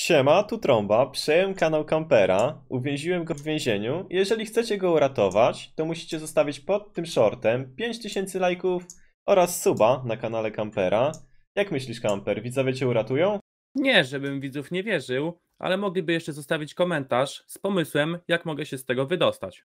Siema, tu Trąba, przejąłem kanał Kampera, uwięziłem go w więzieniu. Jeżeli chcecie go uratować, to musicie zostawić pod tym shortem 5000 lajków oraz suba na kanale Kampera. Jak myślisz, Kamper, widzowie cię uratują? Nie, żebym widzów nie wierzył, ale mogliby jeszcze zostawić komentarz z pomysłem, jak mogę się z tego wydostać.